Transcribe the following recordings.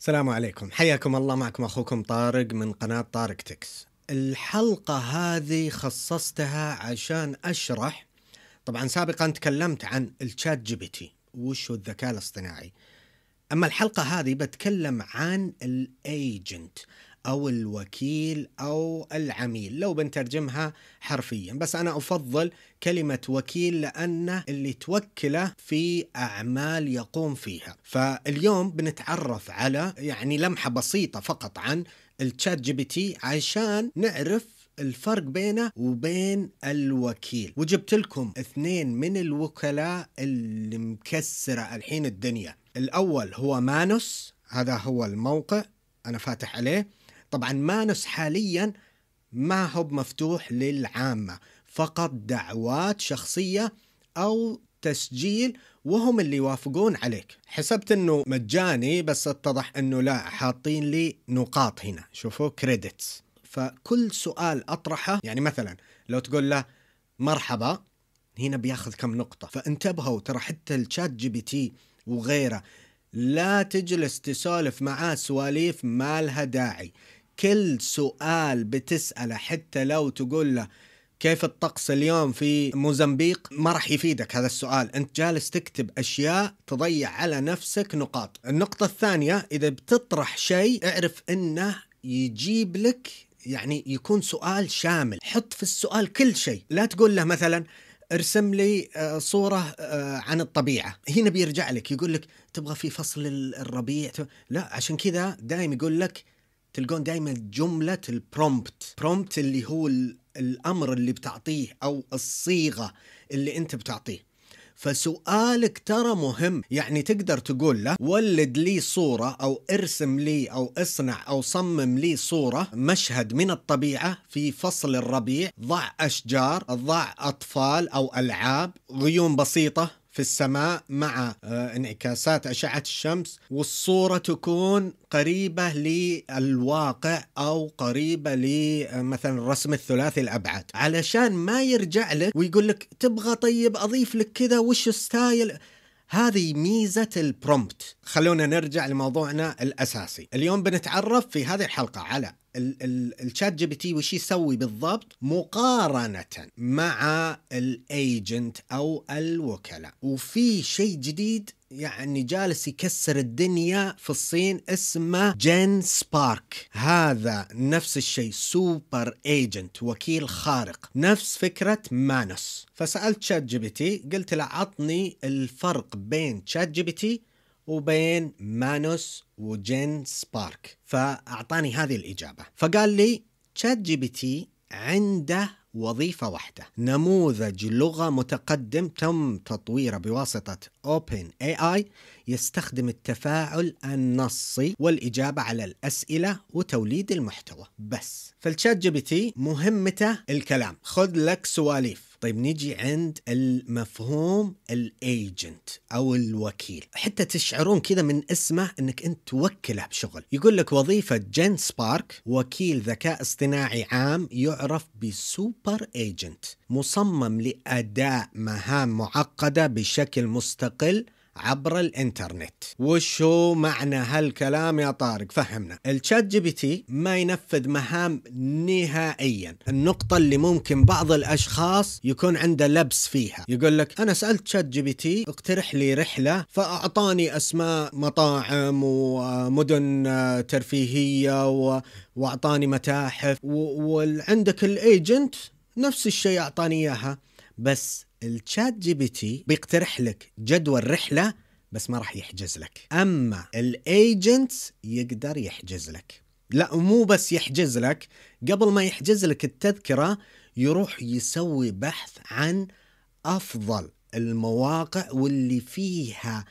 السلام عليكم حياكم الله معكم اخوكم طارق من قناه طارق تكس الحلقه هذه خصصتها عشان اشرح طبعا سابقا تكلمت عن الشات جي بي تي وش هو الذكاء الاصطناعي اما الحلقه هذه بتكلم عن الايجنت أو الوكيل أو العميل لو بنترجمها حرفيا بس أنا أفضل كلمة وكيل لأنه اللي توكله في أعمال يقوم فيها فاليوم بنتعرف على يعني لمحة بسيطة فقط عن التشات جي بي تي عشان نعرف الفرق بينه وبين الوكيل وجبت لكم اثنين من الوكلاء اللي مكسرة الحين الدنيا الأول هو مانوس هذا هو الموقع أنا فاتح عليه طبعا مانوس حاليا ما هو مفتوح للعامة فقط دعوات شخصية أو تسجيل وهم اللي يوافقون عليك حسبت انه مجاني بس اتضح انه لا حاطين لي نقاط هنا شوفوا كريدتس فكل سؤال اطرحه يعني مثلا لو تقول له مرحبا هنا بياخذ كم نقطة فانتبهوا ترى حتى الشات جي بي تي وغيره لا تجلس تسولف معاه سواليف ما لها داعي كل سؤال بتسأله حتى لو تقول له كيف الطقس اليوم في موزمبيق ما راح يفيدك هذا السؤال انت جالس تكتب اشياء تضيع على نفسك نقاط النقطة الثانية اذا بتطرح شيء اعرف انه يجيب لك يعني يكون سؤال شامل حط في السؤال كل شيء لا تقول له مثلا ارسم لي آه، صورة آه، عن الطبيعة هنا بيرجع لك يقول لك تبغى في فصل الربيع لا عشان كذا دايم يقول لك تلقون دائما جمله البرومبت برومبت اللي هو الامر اللي بتعطيه او الصيغه اللي انت بتعطيه فسؤالك ترى مهم يعني تقدر تقول له ولد لي صورة أو ارسم لي أو اصنع أو صمم لي صورة مشهد من الطبيعة في فصل الربيع ضع أشجار ضع أطفال أو ألعاب غيوم بسيطة في السماء مع آه، انعكاسات اشعه الشمس والصوره تكون قريبه للواقع او قريبه لمثلا آه، الرسم الثلاثي الابعاد علشان ما يرجع لك ويقول لك تبغى طيب اضيف لك كذا وش ستايل هذه ميزة البرومبت خلونا نرجع لموضوعنا الأساسي اليوم بنتعرف في هذه الحلقة على الشات جي بي تي وش يسوي بالضبط مقارنة مع الايجنت او الوكلاء وفي شيء جديد يعني جالس يكسر الدنيا في الصين اسمه جين سبارك هذا نفس الشيء سوبر ايجنت وكيل خارق نفس فكرة مانوس فسألت شات جي بي تي قلت له عطني الفرق بين شات جي بي تي وبين مانوس وجين سبارك فأعطاني هذه الإجابة فقال لي تشات جي بي تي عنده وظيفة واحدة نموذج لغة متقدم تم تطويره بواسطة Open AI يستخدم التفاعل النصي والإجابة على الأسئلة وتوليد المحتوى بس فالتشات جي بي تي مهمته الكلام خذ لك سواليف طيب نجي عند المفهوم الايجنت او الوكيل حتى تشعرون كذا من اسمه انك انت توكله بشغل يقول لك وظيفه جين سبارك وكيل ذكاء اصطناعي عام يعرف بسوبر ايجنت مصمم لاداء مهام معقده بشكل مستقل عبر الانترنت وشو معنى هالكلام يا طارق فهمنا الشات جي بي تي ما ينفذ مهام نهائيا النقطة اللي ممكن بعض الأشخاص يكون عنده لبس فيها يقول لك أنا سألت شات جي بي تي اقترح لي رحلة فأعطاني أسماء مطاعم ومدن ترفيهية و... وأعطاني متاحف وعندك الإيجنت نفس الشيء أعطاني إياها بس الشات جي بي تي بيقترح لك جدول رحله بس ما راح يحجز لك اما الايجنت يقدر يحجز لك لا مو بس يحجز لك قبل ما يحجز لك التذكره يروح يسوي بحث عن افضل المواقع واللي فيها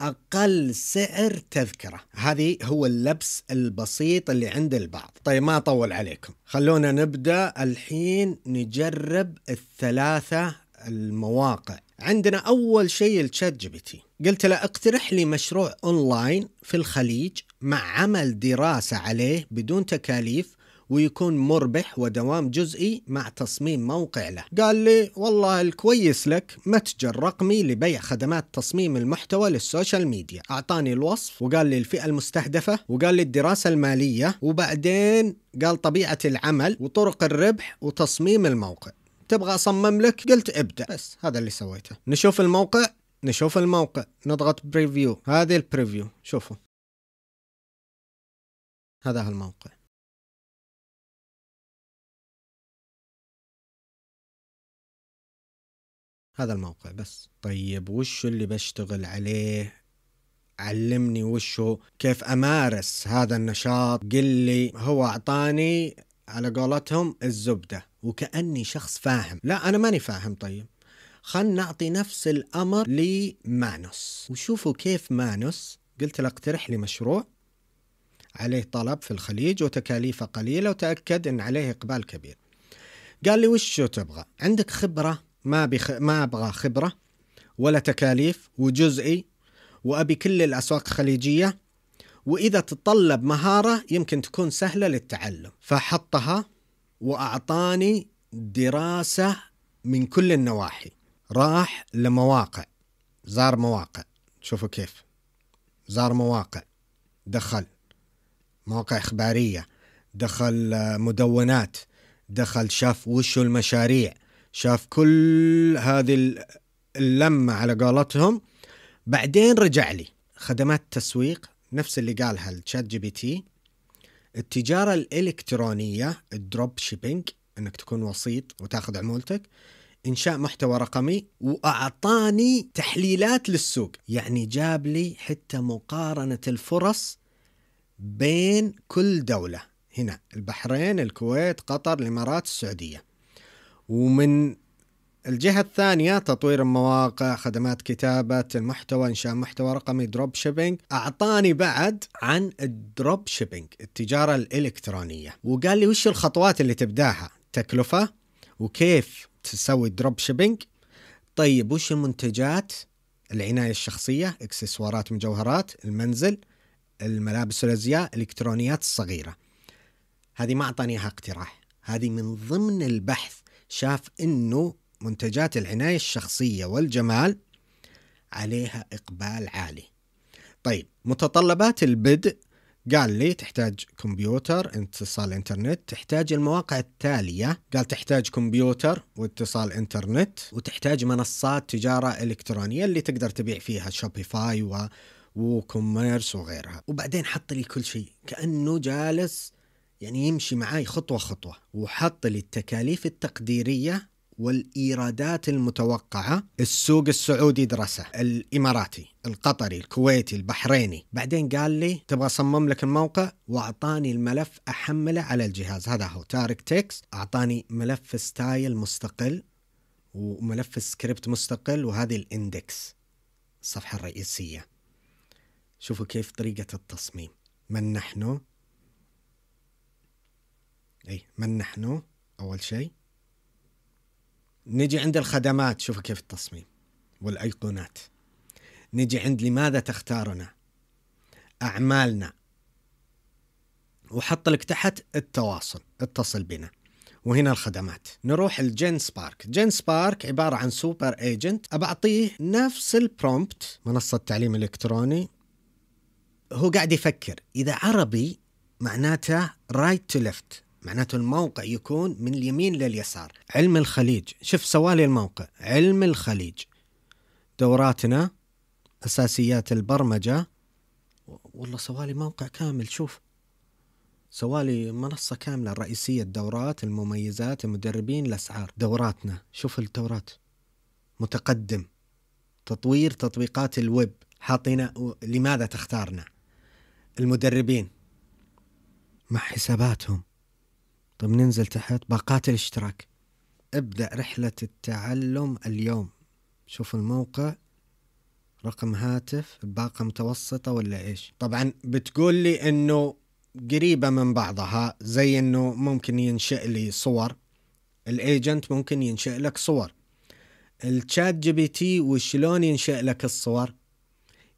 اقل سعر تذكره هذه هو اللبس البسيط اللي عند البعض طيب ما اطول عليكم خلونا نبدا الحين نجرب الثلاثه المواقع عندنا اول شيء الشات جي بي تي قلت له اقترح لي مشروع اونلاين في الخليج مع عمل دراسه عليه بدون تكاليف ويكون مربح ودوام جزئي مع تصميم موقع له قال لي والله الكويس لك متجر رقمي لبيع خدمات تصميم المحتوى للسوشيال ميديا أعطاني الوصف وقال لي الفئة المستهدفة وقال لي الدراسة المالية وبعدين قال طبيعة العمل وطرق الربح وتصميم الموقع تبغى أصمم لك قلت ابدأ بس هذا اللي سويته نشوف الموقع نشوف الموقع نضغط بريفيو هذه البريفيو شوفوا هذا هالموقع هذا الموقع بس طيب وش اللي بشتغل عليه علمني وشو كيف امارس هذا النشاط قل لي هو اعطاني على قولتهم الزبده وكأني شخص فاهم لا أنا ماني فاهم طيب خلنا نعطي نفس الأمر لمانوس وشوفوا كيف مانوس قلت له اقترح لي مشروع عليه طلب في الخليج وتكاليفه قليلة وتأكد أن عليه إقبال كبير قال لي وش تبغى عندك خبرة ما, بخ... ما أبغى خبرة ولا تكاليف وجزئي وأبي كل الأسواق الخليجية وإذا تطلب مهارة يمكن تكون سهلة للتعلم فحطها واعطاني دراسه من كل النواحي راح لمواقع زار مواقع شوفوا كيف زار مواقع دخل مواقع اخباريه دخل آه، مدونات دخل شاف وشو المشاريع شاف كل هذه اللمه على قولتهم بعدين رجع لي خدمات تسويق نفس اللي قالها الشات جي بي تي التجارة الإلكترونية الدروب شيبينج أنك تكون وسيط وتاخذ عمولتك إنشاء محتوى رقمي وأعطاني تحليلات للسوق يعني جاب لي حتى مقارنة الفرص بين كل دولة هنا البحرين الكويت قطر الإمارات السعودية ومن الجهة الثانية تطوير المواقع خدمات كتابة المحتوى إنشاء محتوى رقمي دروب شيبينج أعطاني بعد عن الدروب شيبينج التجارة الإلكترونية وقال لي وش الخطوات اللي تبداها تكلفة وكيف تسوي دروب شيبينج طيب وش المنتجات العناية الشخصية اكسسوارات مجوهرات المنزل الملابس والأزياء الإلكترونيات الصغيرة هذه ما أعطاني اقتراح هذه من ضمن البحث شاف انه منتجات العناية الشخصية والجمال عليها إقبال عالي طيب متطلبات البدء قال لي تحتاج كمبيوتر اتصال انترنت تحتاج المواقع التالية قال تحتاج كمبيوتر واتصال انترنت وتحتاج منصات تجارة إلكترونية اللي تقدر تبيع فيها شوبيفاي و وكوميرس وغيرها وبعدين حط لي كل شيء كأنه جالس يعني يمشي معاي خطوة خطوة وحط لي التكاليف التقديرية والإيرادات المتوقعة السوق السعودي درسه الإماراتي القطري الكويتي البحريني بعدين قال لي تبغى أصمم لك الموقع وأعطاني الملف أحمله على الجهاز هذا هو تارك تيكس أعطاني ملف ستايل مستقل وملف سكريبت مستقل وهذه الاندكس الصفحة الرئيسية شوفوا كيف طريقة التصميم من نحن أي من نحن أول شيء نجي عند الخدمات شوف كيف التصميم والايقونات نجي عند لماذا تختارنا اعمالنا وحط لك تحت التواصل اتصل بنا وهنا الخدمات نروح الجين سبارك جين سبارك عبارة عن سوبر ايجنت أبعطيه نفس البرومبت منصة التعليم الإلكتروني هو قاعد يفكر إذا عربي معناته رايت تو ليفت معناته الموقع يكون من اليمين لليسار علم الخليج شوف سوالي الموقع علم الخليج دوراتنا أساسيات البرمجة والله سوالي موقع كامل شوف سوالي منصة كاملة الرئيسية الدورات المميزات المدربين الأسعار دوراتنا شوف الدورات متقدم تطوير تطبيقات الويب حاطين لماذا تختارنا المدربين مع حساباتهم طب ننزل تحت باقات الاشتراك ابدأ رحلة التعلم اليوم شوف الموقع رقم هاتف باقة متوسطة ولا ايش طبعا بتقول لي انه قريبة من بعضها زي انه ممكن ينشئ لي صور الايجنت ممكن ينشئ لك صور الشات جي بي تي وشلون ينشئ لك الصور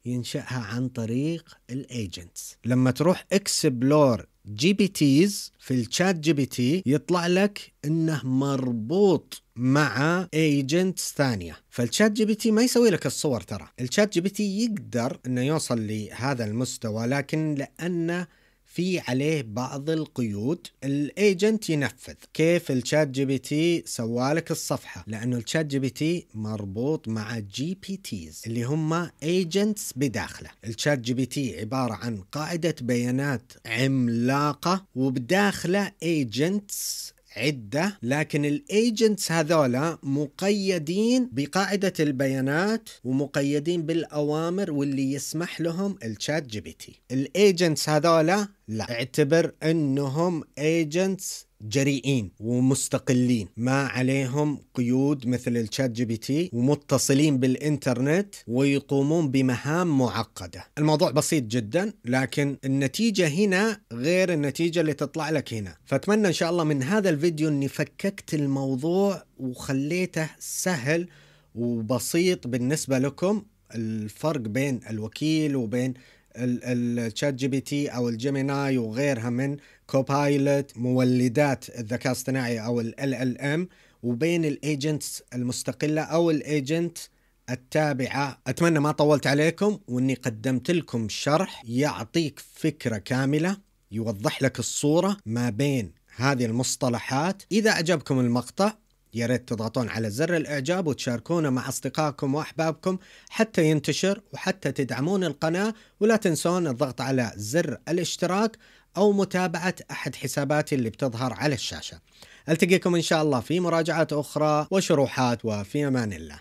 ينشئها عن طريق الايجنتس لما تروح اكسبلور جي بي تيز في الشات جي بي تي يطلع لك انه مربوط مع ايجنت ثانيه فالشات جي بي تي ما يسوي لك الصور ترى الشات جي بي تي يقدر انه يوصل لهذا المستوى لكن لانه في عليه بعض القيود الايجنت ينفذ كيف الشات جي بي تي سوالك الصفحه لانه الشات جي بي تي مربوط مع جي بي تيز اللي هم ايجنتس بداخله الشات جي بي تي عباره عن قاعده بيانات عملاقه وبداخله ايجنتس عدة لكن الايجنتس هذولا مقيدين بقاعدة البيانات ومقيدين بالأوامر واللي يسمح لهم الشات جي بي تي الايجنتس هذولا لا اعتبر انهم ايجنتس جريئين ومستقلين ما عليهم قيود مثل الشات جي بي تي ومتصلين بالانترنت ويقومون بمهام معقده الموضوع بسيط جدا لكن النتيجه هنا غير النتيجه اللي تطلع لك هنا فاتمنى ان شاء الله من هذا الفيديو اني فككت الموضوع وخليته سهل وبسيط بالنسبه لكم الفرق بين الوكيل وبين الشات جي بي تي او الجيميناي وغيرها من كوبايلوت مولدات الذكاء الاصطناعي او ال ال ام وبين الايجنتس المستقله او الايجنت التابعه اتمنى ما طولت عليكم واني قدمت لكم شرح يعطيك فكره كامله يوضح لك الصوره ما بين هذه المصطلحات اذا اعجبكم المقطع يا ريت تضغطون على زر الاعجاب وتشاركونا مع اصدقائكم واحبابكم حتى ينتشر وحتى تدعمون القناه ولا تنسون الضغط على زر الاشتراك او متابعه احد حساباتي اللي بتظهر على الشاشه. التقيكم ان شاء الله في مراجعات اخرى وشروحات وفي امان الله.